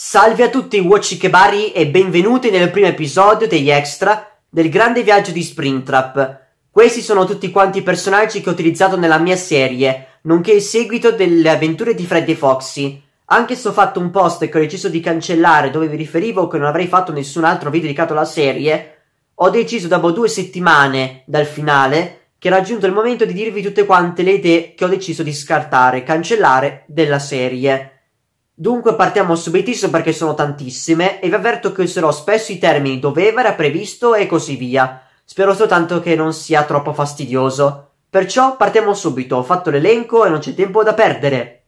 Salve a tutti Watchikebari e benvenuti nel primo episodio degli extra del grande viaggio di Springtrap. Questi sono tutti quanti i personaggi che ho utilizzato nella mia serie, nonché il seguito delle avventure di Freddy Foxy. Anche se ho fatto un post che ho deciso di cancellare dove vi riferivo che non avrei fatto nessun altro video dedicato alla serie, ho deciso dopo due settimane dal finale che era giunto il momento di dirvi tutte quante le idee che ho deciso di scartare, cancellare della serie. Dunque partiamo subitissimo perché sono tantissime e vi avverto che userò spesso i termini doveva, era previsto e così via. Spero soltanto che non sia troppo fastidioso. Perciò partiamo subito, ho fatto l'elenco e non c'è tempo da perdere.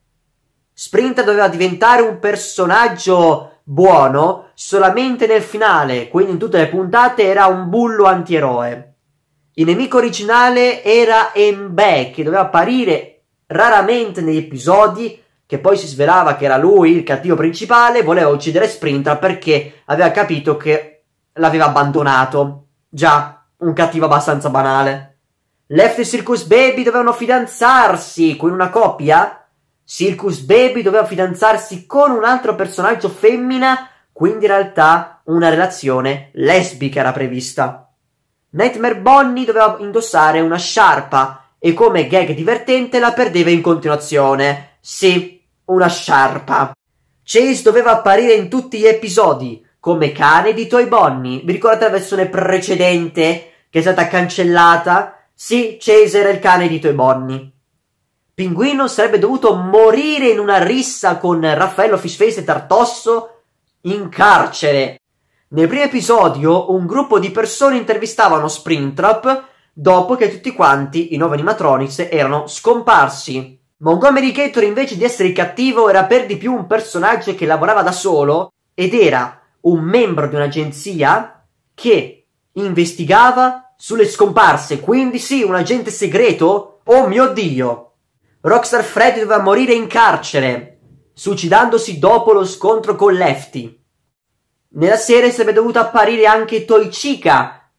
Sprint doveva diventare un personaggio buono solamente nel finale, quindi in tutte le puntate era un bullo antieroe. Il nemico originale era Embe, che doveva apparire raramente negli episodi che poi si svelava che era lui il cattivo principale, voleva uccidere Sprinter perché aveva capito che l'aveva abbandonato. Già, un cattivo abbastanza banale. Left e Circus Baby dovevano fidanzarsi con una coppia? Circus Baby doveva fidanzarsi con un altro personaggio femmina, quindi in realtà una relazione lesbica era prevista. Nightmare Bonnie doveva indossare una sciarpa e come gag divertente la perdeva in continuazione. Sì, una sciarpa. Chase doveva apparire in tutti gli episodi, come cane di Toy Bonnie. Vi ricordate la versione precedente che è stata cancellata? Sì, Chase era il cane di Toy Bonnie. Pinguino sarebbe dovuto morire in una rissa con Raffaello Fishface e Tartosso in carcere. Nel primo episodio un gruppo di persone intervistavano Springtrap dopo che tutti quanti i nuovi animatronics erano scomparsi. Montgomery Gator invece di essere cattivo era per di più un personaggio che lavorava da solo ed era un membro di un'agenzia che investigava sulle scomparse, quindi sì, un agente segreto? Oh mio Dio! Rockstar Freddy doveva morire in carcere, suicidandosi dopo lo scontro con Lefty. Nella serie sarebbe dovuta apparire anche Toichika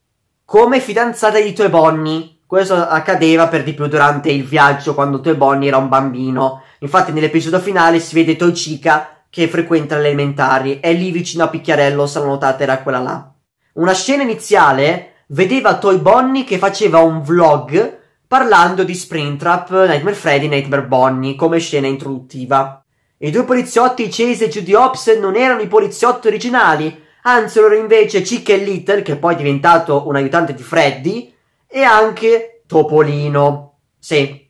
come fidanzata di Bonnie. Questo accadeva per di più durante il viaggio quando Toy Bonnie era un bambino. Infatti nell'episodio finale si vede Toy Chica che frequenta le elementari e lì vicino a Picchiarello, se la notate, era quella là. Una scena iniziale vedeva Toy Bonnie che faceva un vlog parlando di Springtrap, Nightmare Freddy e Nightmare Bonnie come scena introduttiva. I due poliziotti Chase e Judy Hobbs non erano i poliziotti originali, anzi loro invece Chick e Little, che poi è diventato un aiutante di Freddy, e anche Topolino. Sì,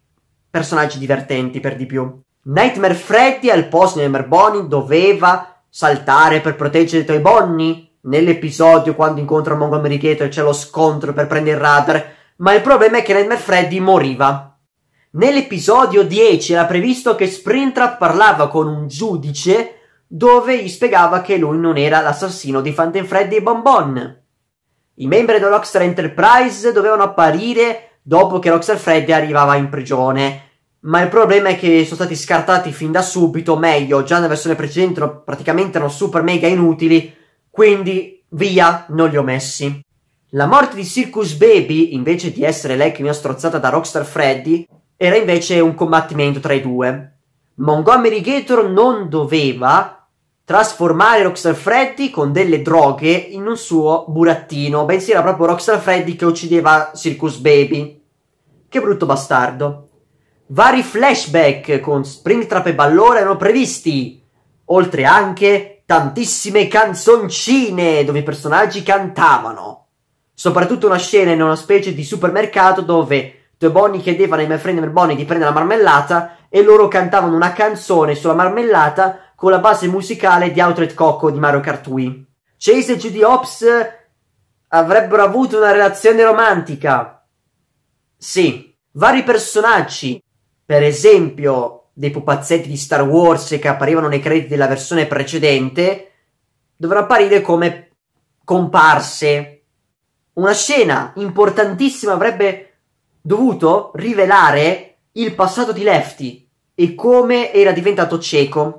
personaggi divertenti per di più. Nightmare Freddy al posto di Nightmare Bonnie doveva saltare per proteggere i tuoi Bonnie nell'episodio quando incontra Montgomery Keto e c'è lo scontro per prendere il radar, ma il problema è che Nightmare Freddy moriva. Nell'episodio 10 era previsto che Springtrap parlava con un giudice dove gli spiegava che lui non era l'assassino di Fantin Freddy e Bonbon. I membri della Rockstar Enterprise dovevano apparire dopo che Rockstar Freddy arrivava in prigione. Ma il problema è che sono stati scartati fin da subito, meglio, già nella versione precedente erano, praticamente erano super mega inutili, quindi via, non li ho messi. La morte di Circus Baby, invece di essere lei che mi ha strozzata da Rockstar Freddy, era invece un combattimento tra i due. Montgomery Gator non doveva trasformare Roxanne Freddy con delle droghe in un suo burattino, bensì era proprio Roxanne Freddy che uccideva Circus Baby. Che brutto bastardo. Vari flashback con Springtrap e Ballore erano previsti, oltre anche tantissime canzoncine dove i personaggi cantavano. Soprattutto una scena in una specie di supermercato dove due Bonnie chiedevano ai My Friend e Bonnie di prendere la marmellata e loro cantavano una canzone sulla marmellata con la base musicale di Outlet Coco di Mario Kart Chase e Judy Ops avrebbero avuto una relazione romantica. Sì, vari personaggi, per esempio dei pupazzetti di Star Wars che apparivano nei crediti della versione precedente, dovranno apparire come comparse. Una scena importantissima avrebbe dovuto rivelare il passato di Lefty e come era diventato cieco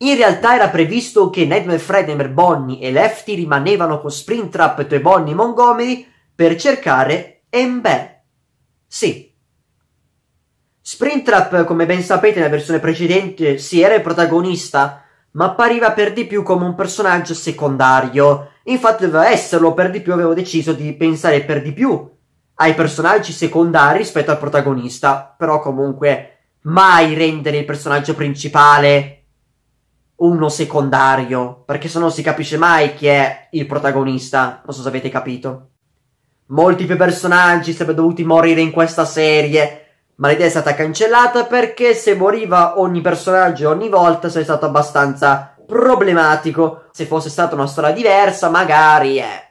in realtà era previsto che Nedmer Fredemer, Bonnie e Lefty rimanevano con Springtrap, Trebonni e Montgomery per cercare Ember. Sì. Springtrap, come ben sapete nella versione precedente, sì, era il protagonista, ma appariva per di più come un personaggio secondario. Infatti doveva esserlo, per di più avevo deciso di pensare per di più ai personaggi secondari rispetto al protagonista, però comunque mai rendere il personaggio principale uno secondario, perché se no si capisce mai chi è il protagonista, non so se avete capito. Molti più personaggi sarebbero dovuti morire in questa serie, ma l'idea è stata cancellata perché se moriva ogni personaggio ogni volta sarebbe stato abbastanza problematico. Se fosse stata una storia diversa, magari è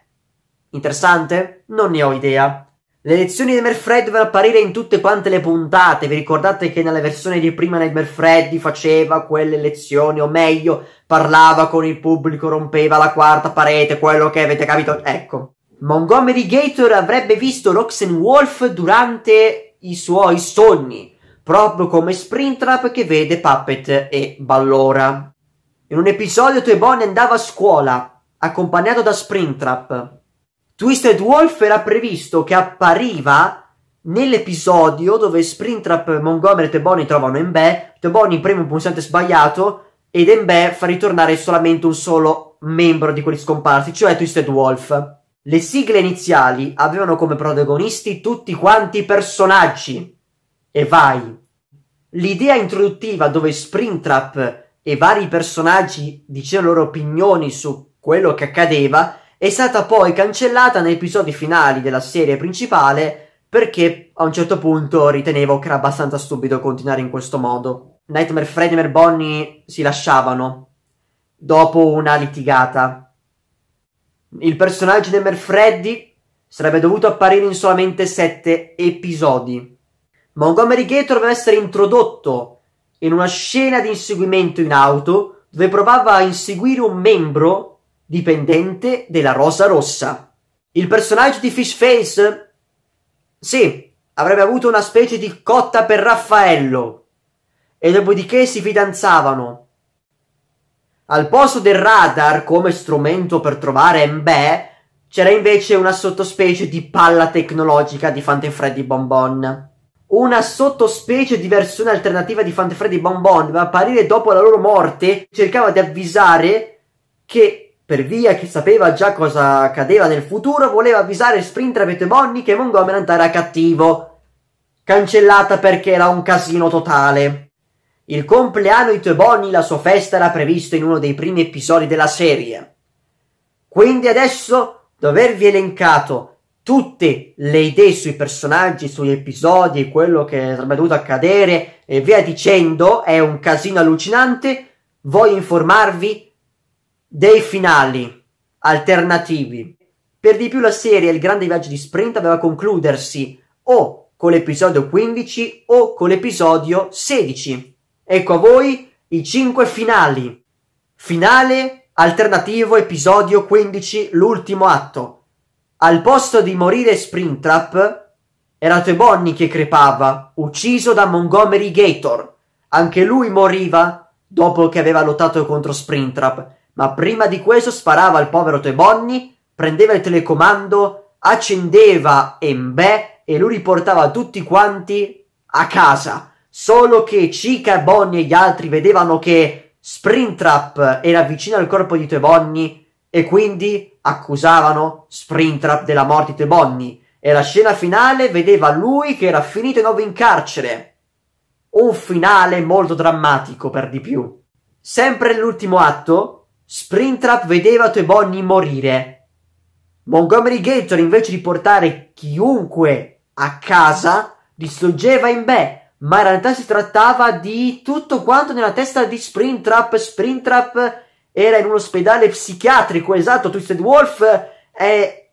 interessante? Non ne ho idea. Le lezioni di Merfred vanno apparire in tutte quante le puntate. Vi ricordate che nella versione di prima Merfreddi faceva quelle lezioni, o meglio, parlava con il pubblico, rompeva la quarta parete, quello che avete capito. Ecco. Montgomery Gator avrebbe visto Roxenwolf durante i suoi sogni, proprio come Springtrap che vede Puppet e Ballora. In un episodio Toy Bonnie andava a scuola, accompagnato da Springtrap. Twisted Wolf era previsto che appariva nell'episodio dove Springtrap, Montgomery e Teboni trovano Embe, Teboni preme un pulsante sbagliato ed Embe fa ritornare solamente un solo membro di quelli scomparsi, cioè Twisted Wolf. Le sigle iniziali avevano come protagonisti tutti quanti i personaggi. E vai! L'idea introduttiva dove Springtrap e vari personaggi dicevano le loro opinioni su quello che accadeva è stata poi cancellata nei episodi finali della serie principale perché a un certo punto ritenevo che era abbastanza stupido continuare in questo modo. Nightmare Freddy e Bonnie si lasciavano dopo una litigata. Il personaggio di Freddy sarebbe dovuto apparire in solamente sette episodi. Montgomery Gate doveva essere introdotto in una scena di inseguimento in auto dove provava a inseguire un membro dipendente della Rosa Rossa. Il personaggio di Fishface? Sì, avrebbe avuto una specie di cotta per Raffaello. E dopodiché si fidanzavano. Al posto del radar come strumento per trovare Mbè, c'era invece una sottospecie di palla tecnologica di Fantefreddy Bonbon. Una sottospecie di versione alternativa di Fantefreddy Bonbon va a apparire dopo la loro morte, cercava di avvisare che per via che sapeva già cosa accadeva nel futuro, voleva avvisare Sprintrapet e Bonnie che Montgomery era cattivo. Cancellata perché era un casino totale. Il compleanno di Teboni, la sua festa, era prevista in uno dei primi episodi della serie. Quindi adesso dovervi elencato tutte le idee sui personaggi, sugli episodi, quello che sarebbe dovuto accadere e via dicendo, è un casino allucinante. Voglio informarvi dei finali alternativi. Per di più la serie Il grande viaggio di sprint doveva concludersi o con l'episodio 15 o con l'episodio 16. Ecco a voi i 5 finali. Finale alternativo episodio 15, l'ultimo atto. Al posto di morire Springtrap, era Tebonni che crepava, ucciso da Montgomery Gator. Anche lui moriva dopo che aveva lottato contro Springtrap ma prima di questo sparava al povero Tebonni, prendeva il telecomando, accendeva Embe e lui riportava tutti quanti a casa. Solo che Chica, Bonnie e gli altri vedevano che Springtrap era vicino al corpo di Tebonni e quindi accusavano Springtrap della morte di Tebonni. E la scena finale vedeva lui che era finito di nuovo in carcere. Un finale molto drammatico per di più. Sempre l'ultimo atto, Springtrap vedeva Toe Bonnie morire. Montgomery Gator, invece di portare chiunque a casa, distruggeva in beh, ma in realtà si trattava di tutto quanto nella testa di Springtrap. Springtrap era in un ospedale psichiatrico, esatto, Twisted Wolf è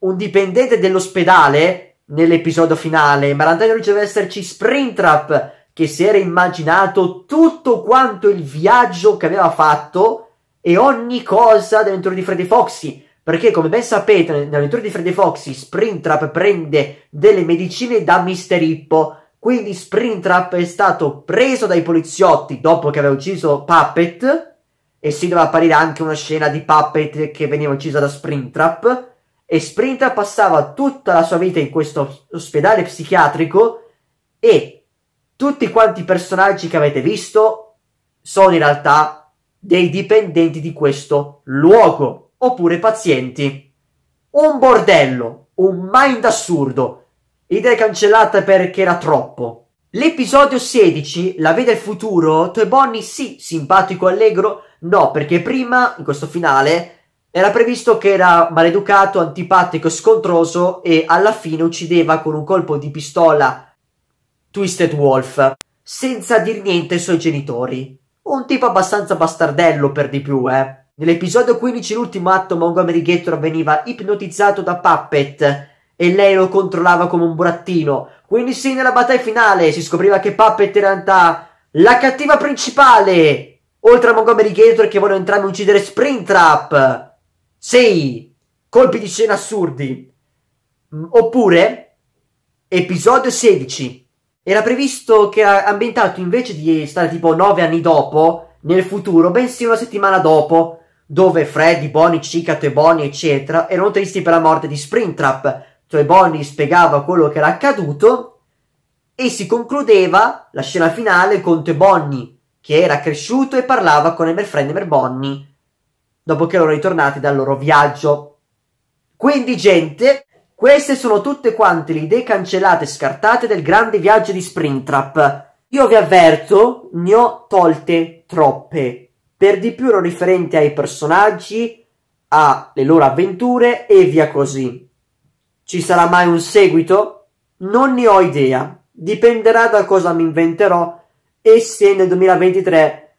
un dipendente dell'ospedale nell'episodio finale, ma in realtà non doveva esserci Springtrap che si era immaginato tutto quanto il viaggio che aveva fatto e ogni cosa dell'avventura di Freddy Foxy. Perché, come ben sapete, nell'avventura di Freddy Foxy, Springtrap prende delle medicine da Mister Hippo. Quindi Springtrap è stato preso dai poliziotti dopo che aveva ucciso Puppet. E si doveva apparire anche una scena di Puppet che veniva uccisa da Springtrap. E Springtrap passava tutta la sua vita in questo ospedale psichiatrico. E tutti quanti i personaggi che avete visto sono in realtà dei dipendenti di questo luogo, oppure pazienti. Un bordello, un mind assurdo, idea cancellata perché era troppo. L'episodio 16, La vede il futuro, tu e Bonnie sì, simpatico e allegro, no, perché prima, in questo finale, era previsto che era maleducato, antipatico, e scontroso e alla fine uccideva con un colpo di pistola Twisted Wolf, senza dir niente ai suoi genitori. Un tipo abbastanza bastardello per di più, eh. Nell'episodio 15, l'ultimo atto, Montgomery Gator veniva ipnotizzato da Puppet e lei lo controllava come un burattino. Quindi sì, nella battaglia finale si scopriva che Puppet era in realtà la cattiva principale, oltre a Montgomery Gator che vogliono entrambi uccidere Springtrap. Sì, colpi di scena assurdi. Mm, oppure, episodio 16, era previsto che era ambientato invece di stare tipo nove anni dopo, nel futuro, bensì una settimana dopo, dove Freddy, Bonnie, Cicato e Bonnie, eccetera, erano tristi per la morte di Springtrap, cioè Bonnie spiegava quello che era accaduto e si concludeva la scena finale con Te Bonnie che era cresciuto e parlava con Friend e Bonnie, dopo che erano ritornati dal loro viaggio. Quindi gente, queste sono tutte quante le idee cancellate e scartate del grande viaggio di Springtrap. Io vi avverto, ne ho tolte troppe. Per di più erano riferenti ai personaggi, alle loro avventure e via così. Ci sarà mai un seguito? Non ne ho idea. Dipenderà da cosa mi inventerò e se nel 2023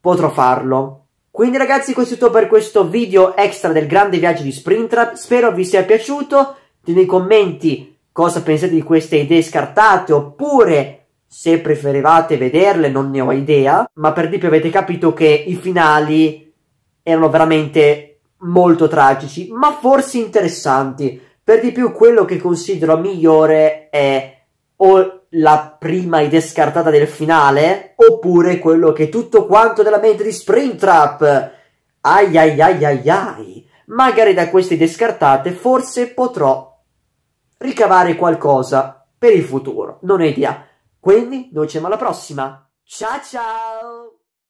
potrò farlo. Quindi ragazzi questo è tutto per questo video extra del grande viaggio di Springtrap. Spero vi sia piaciuto nei commenti cosa pensate di queste idee scartate oppure se preferivate vederle non ne ho idea, ma per di più avete capito che i finali erano veramente molto tragici, ma forse interessanti. Per di più quello che considero migliore è o la prima idea scartata del finale, oppure quello che tutto quanto della mente di Springtrap. Ai ai ai ai ai. Magari da queste idee scartate forse potrò ricavare qualcosa per il futuro, non è idea. Quindi noi ci vediamo alla prossima. Ciao ciao!